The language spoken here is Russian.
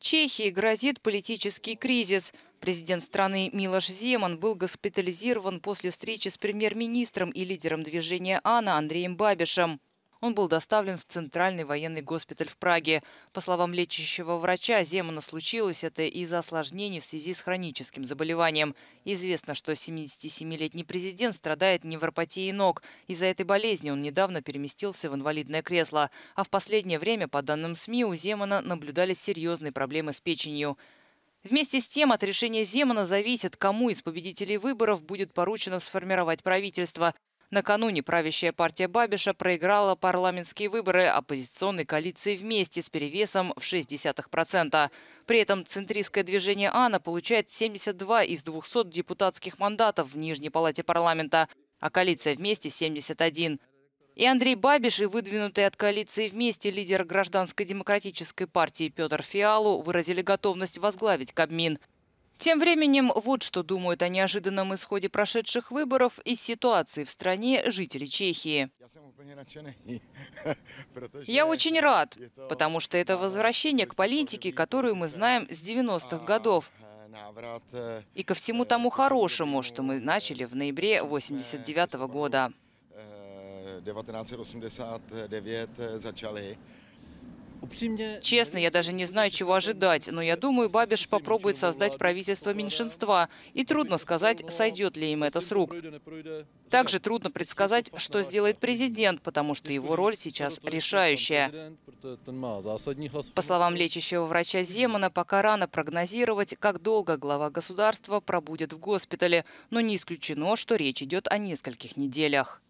Чехии грозит политический кризис. Президент страны Милош Земан был госпитализирован после встречи с премьер-министром и лидером движения «Ана» Андреем Бабишем. Он был доставлен в Центральный военный госпиталь в Праге. По словам лечащего врача, Земана случилось это из-за осложнений в связи с хроническим заболеванием. Известно, что 77-летний президент страдает невропатией ног. Из-за этой болезни он недавно переместился в инвалидное кресло. А в последнее время, по данным СМИ, у Земана наблюдались серьезные проблемы с печенью. Вместе с тем от решения Земана зависит, кому из победителей выборов будет поручено сформировать правительство. Накануне правящая партия Бабиша проиграла парламентские выборы оппозиционной коалиции вместе с перевесом в 0,6%. При этом центристское движение «Ана» получает 72 из 200 депутатских мандатов в Нижней палате парламента, а коалиция «Вместе» — 71. И Андрей Бабиш, и выдвинутый от коалиции «Вместе» лидер гражданской демократической партии Петр Фиалу выразили готовность возглавить Кабмин – тем временем, вот что думают о неожиданном исходе прошедших выборов и ситуации в стране жители Чехии. Я очень рад, потому что это возвращение к политике, которую мы знаем с 90-х а, годов. Э, э, и ко всему э, тому хорошему, что мы начали в ноябре 89 -го года. 1989 зачали. Честно, я даже не знаю, чего ожидать, но я думаю, Бабиш попробует создать правительство меньшинства, и трудно сказать, сойдет ли им это с рук. Также трудно предсказать, что сделает президент, потому что его роль сейчас решающая. По словам лечащего врача Земана, пока рано прогнозировать, как долго глава государства пробудет в госпитале, но не исключено, что речь идет о нескольких неделях.